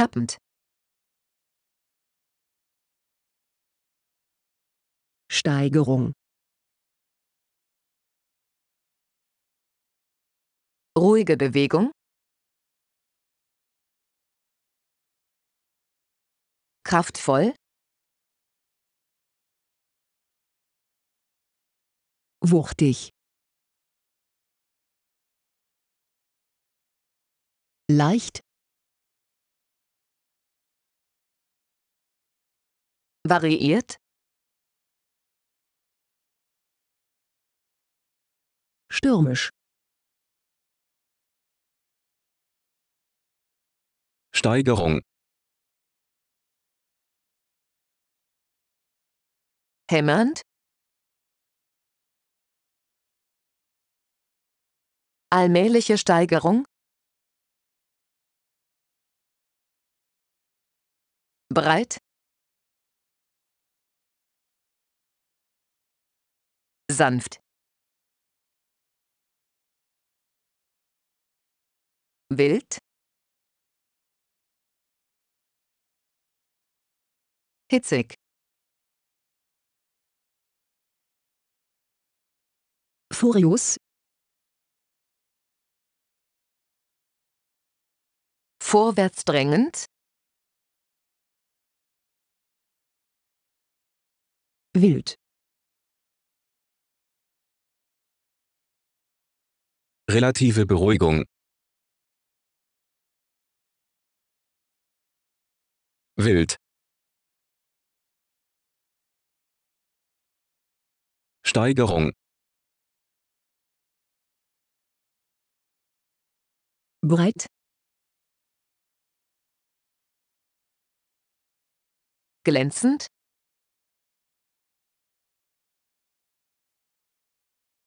ertappend. Steigerung Ruhige Bewegung Kraftvoll Wuchtig Leicht variiert, stürmisch, Steigerung, hämmernd, allmähliche Steigerung, breit, sanft. Wild. Hitzig. Furios. Vorwärtsdrängend. Wild. Relative Beruhigung Wild Steigerung breit glänzend